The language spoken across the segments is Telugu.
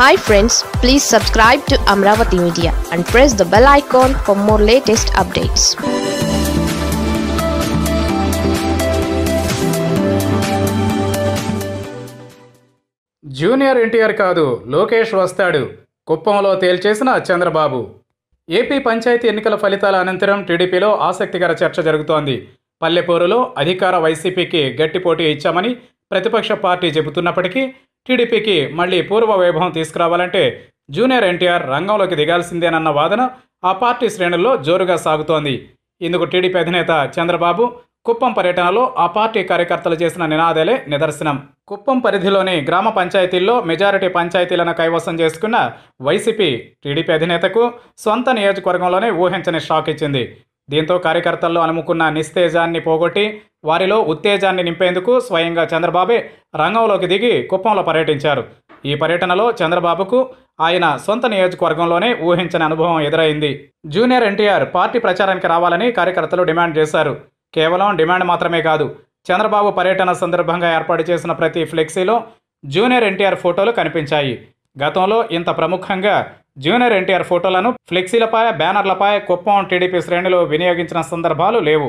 hi friends please subscribe to Amaravati Media and press the bell icon for more latest updates junior NTR కాదు లోకేష్ వస్తాడు కుప్పంలో తేల్చేసిన చంద్రబాబు ఏపీ పంచాయతీ ఎన్నికల ఫలితాల అనంతరం టీడీపీలో ఆసక్తికర చర్చ జరుగుతోంది పల్లెపూరులో అధికార వైసీపీకి గట్టి పోటీ ఇచ్చామని ప్రతిపక్ష పార్టీ చెబుతున్నప్పటికీ టీడీపీకి మళ్లీ పూర్వ వైభవం తీసుకురావాలంటే జూనియర్ ఎన్టీఆర్ రంగంలోకి దిగాల్సిందేనన్న వాదన ఆ పార్టీ శ్రేణుల్లో జోరుగా సాగుతోంది ఇందుకు టీడీపీ అధినేత చంద్రబాబు కుప్పం పర్యటనలో ఆ పార్టీ కార్యకర్తలు చేసిన నినాదాలే నిదర్శనం కుప్పం పరిధిలోని గ్రామ పంచాయతీల్లో మెజారిటీ పంచాయతీలను కైవసం చేసుకున్న వైసీపీ టీడీపీ అధినేతకు సొంత నియోజకవర్గంలోనే ఊహించని షాక్ ఇచ్చింది దీంతో కార్యకర్తల్లో అనుముకున్న నిస్తేజాన్ని పోగొట్టి వారిలో ఉత్తేజాన్ని నింపేందుకు స్వయంగా చంద్రబాబే రంగంలోకి దిగి కుప్పంలో పర్యటించారు ఈ పర్యటనలో చంద్రబాబుకు ఆయన సొంత నియోజకవర్గంలోనే ఊహించని అనుభవం ఎదురైంది జూనియర్ ఎన్టీఆర్ పార్టీ ప్రచారానికి రావాలని కార్యకర్తలు డిమాండ్ చేశారు కేవలం డిమాండ్ మాత్రమే కాదు చంద్రబాబు పర్యటన సందర్భంగా ఏర్పాటు చేసిన ప్రతి ఫ్లెక్సీలో జూనియర్ ఎన్టీఆర్ ఫోటోలు కనిపించాయి గతంలో ఇంత ప్రముఖంగా జూనియర్ ఎన్టీఆర్ ఫోటోలను ఫ్లెక్సీలపై బ్యానర్లపై కుప్పం టీడీపీ శ్రేణిలో వినియోగించిన సందర్భాలు లేవు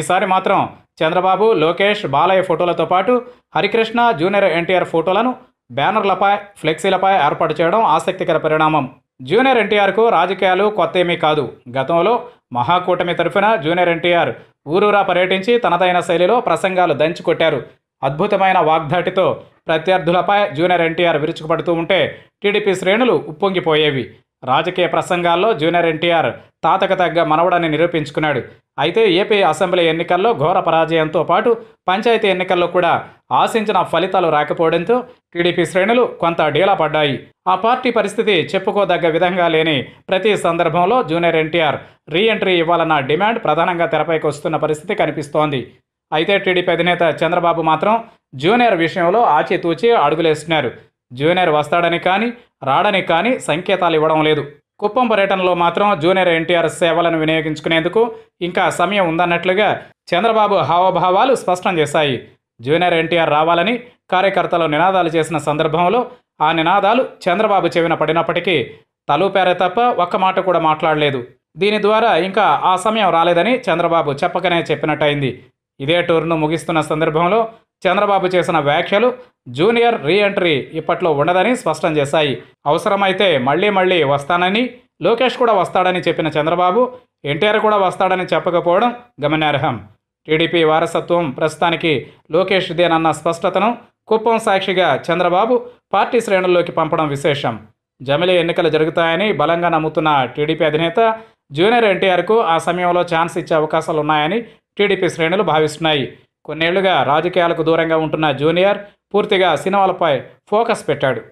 ఈసారి మాత్రం చంద్రబాబు లోకేష్ బాలయ్య ఫోటోలతో పాటు హరికృష్ణ జూనియర్ ఎన్టీఆర్ ఫోటోలను బ్యానర్లపై ఫ్లెక్సీలపై ఏర్పాటు చేయడం ఆసక్తికర పరిణామం జూనియర్ ఎన్టీఆర్కు రాజకీయాలు కొత్త ఏమీ కాదు గతంలో మహాకూటమి తరఫున జూనియర్ ఎన్టీఆర్ ఊరూరా పర్యటించి తనదైన శైలిలో ప్రసంగాలు దంచుకొట్టారు అద్భుతమైన వాగ్ధాటితో ప్రత్యర్థులపై జూనియర్ ఎన్టీఆర్ విరుచుకుపడుతూ ఉంటే టీడీపీ శ్రేణులు ఉప్పొంగిపోయేవి రాజకీయ ప్రసంగాల్లో జూనియర్ ఎన్టీఆర్ తాతకు తగ్గ మనవడని నిరూపించుకున్నాడు అయితే ఏపీ అసెంబ్లీ ఎన్నికల్లో ఘోర పరాజయంతో పాటు పంచాయతీ ఎన్నికల్లో కూడా ఆశించిన ఫలితాలు రాకపోవడంతో టీడీపీ శ్రేణులు కొంత డీలా పడ్డాయి ఆ పార్టీ పరిస్థితి చెప్పుకోదగ్గ విధంగా లేని ప్రతి సందర్భంలో జూనియర్ ఎన్టీఆర్ రీ ఎంట్రీ ఇవ్వాలన్న డిమాండ్ ప్రధానంగా తెరపైకి వస్తున్న పరిస్థితి కనిపిస్తోంది అయితే టీడీపీ అధినేత చంద్రబాబు మాత్రం జూనియర్ విషయంలో ఆచితూచి అడుగులేస్తున్నారు జూనియర్ వస్తాడని కానీ రాడని కానీ సంకేతాలు ఇవ్వడం లేదు కుప్పం పర్యటనలో మాత్రం జూనియర్ ఎన్టీఆర్ సేవలను వినియోగించుకునేందుకు ఇంకా సమయం ఉందన్నట్లుగా చంద్రబాబు హావభావాలు స్పష్టం చేశాయి జూనియర్ ఎన్టీఆర్ రావాలని కార్యకర్తలు నినాదాలు చేసిన సందర్భంలో ఆ నినాదాలు చంద్రబాబు చెవిన పడినప్పటికీ తలూపారే తప్ప ఒక్క మాట కూడా మాట్లాడలేదు దీని ద్వారా ఇంకా ఆ సమయం రాలేదని చంద్రబాబు చెప్పకనే చెప్పినట్టయింది ఇదే టూర్ను ముగిస్తున్న సందర్భంలో చంద్రబాబు చేసిన వ్యాఖ్యలు జూనియర్ రీఎంట్రీ ఇప్పట్లో ఉండదని స్పష్టం చేశాయి అవసరమైతే మళ్లీ మళ్లీ వస్తానని లోకేష్ కూడా వస్తాడని చెప్పిన చంద్రబాబు ఎన్టీఆర్ కూడా వస్తాడని చెప్పకపోవడం గమనార్హం టీడీపీ వారసత్వం ప్రస్తుతానికి లోకేష్దేనన్న స్పష్టతను కుప్పం సాక్షిగా చంద్రబాబు పార్టీ శ్రేణుల్లోకి పంపడం విశేషం జమిలీ ఎన్నికలు జరుగుతాయని బలంగా నమ్ముతున్న టీడీపీ అధినేత జూనియర్ ఎన్టీఆర్కు ఆ సమయంలో ఛాన్స్ ఇచ్చే అవకాశాలున్నాయని టీడీపీ శ్రేణులు భావిస్తున్నాయి కొన్నేళ్లుగా రాజకీయాలకు దూరంగా ఉంటున్న జూనియర్ పూర్తిగా సినిమాలపై ఫోకస్ పెట్టాడు